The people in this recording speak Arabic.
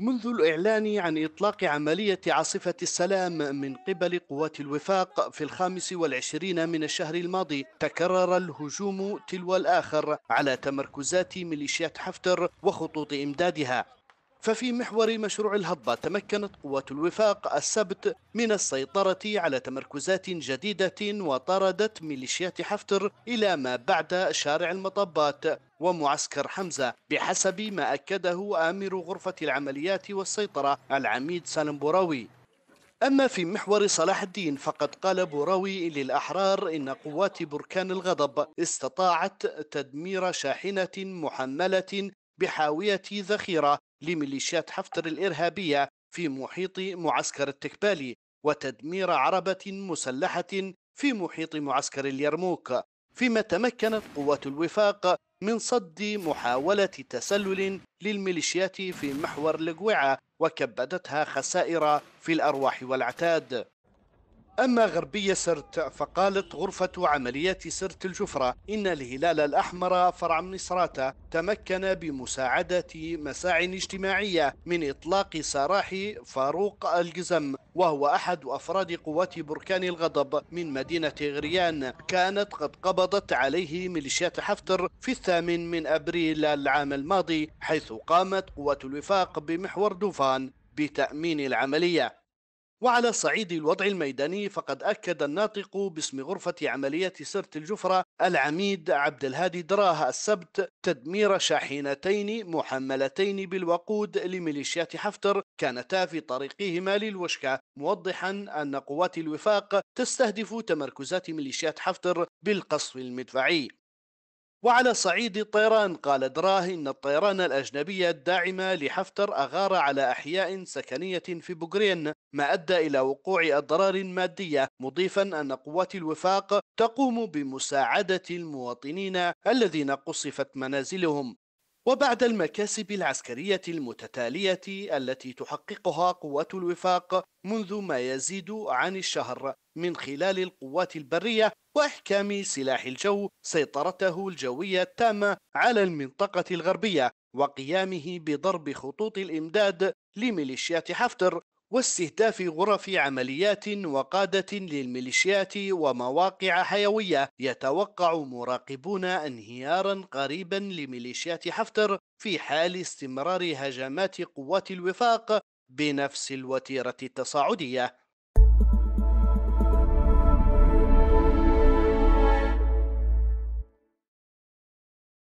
منذ الإعلان عن إطلاق عملية عاصفة السلام من قبل قوات الوفاق في الخامس والعشرين من الشهر الماضي تكرر الهجوم تلو الآخر على تمركزات ميليشيات حفتر وخطوط إمدادها ففي محور مشروع الهضبة تمكنت قوات الوفاق السبت من السيطرة على تمركزات جديدة وطردت ميليشيات حفتر إلى ما بعد شارع المطبات ومعسكر حمزة بحسب ما أكده آمر غرفة العمليات والسيطرة العميد سالم بوراوي أما في محور صلاح الدين فقد قال بوراوي للأحرار إن قوات بركان الغضب استطاعت تدمير شاحنة محملة بحاوية ذخيرة لميليشيات حفتر الإرهابية في محيط معسكر التكبالي وتدمير عربة مسلحة في محيط معسكر اليرموك فيما تمكنت قوات الوفاق من صد محاولة تسلل للميليشيات في محور لقوعة وكبدتها خسائر في الأرواح والعتاد أما غربية سرت فقالت غرفة عمليات سرت الجفرة إن الهلال الأحمر فرع مصراتة تمكن بمساعدة مساع اجتماعية من إطلاق سراح فاروق الجزم وهو أحد أفراد قوات بركان الغضب من مدينة غريان كانت قد قبضت عليه ميليشيات حفتر في الثامن من أبريل العام الماضي حيث قامت قوات الوفاق بمحور دوفان بتأمين العملية وعلى صعيد الوضع الميداني فقد أكد الناطق باسم غرفة عملية سرت الجفرة العميد عبد الهادي دراه السبت تدمير شاحنتين محملتين بالوقود لميليشيات حفتر كانتا في طريقهما للوشكة موضحا أن قوات الوفاق تستهدف تمركزات ميليشيات حفتر بالقصف المدفعي وعلى صعيد الطيران قال دراهي إن الطيران الأجنبي الداعم لحفتر أغار على أحياء سكنية في بوغرين ما أدى إلى وقوع أضرار مادية مضيفا أن قوات الوفاق تقوم بمساعدة المواطنين الذين قصفت منازلهم وبعد المكاسب العسكرية المتتالية التي تحققها قوات الوفاق منذ ما يزيد عن الشهر من خلال القوات البرية واحكام سلاح الجو سيطرته الجويه التامه على المنطقه الغربيه وقيامه بضرب خطوط الامداد لميليشيات حفتر واستهداف غرف عمليات وقادة للميليشيات ومواقع حيوية يتوقع مراقبون انهيارا قريبا لميليشيات حفتر في حال استمرار هجمات قوات الوفاق بنفس الوتيرة التصاعدية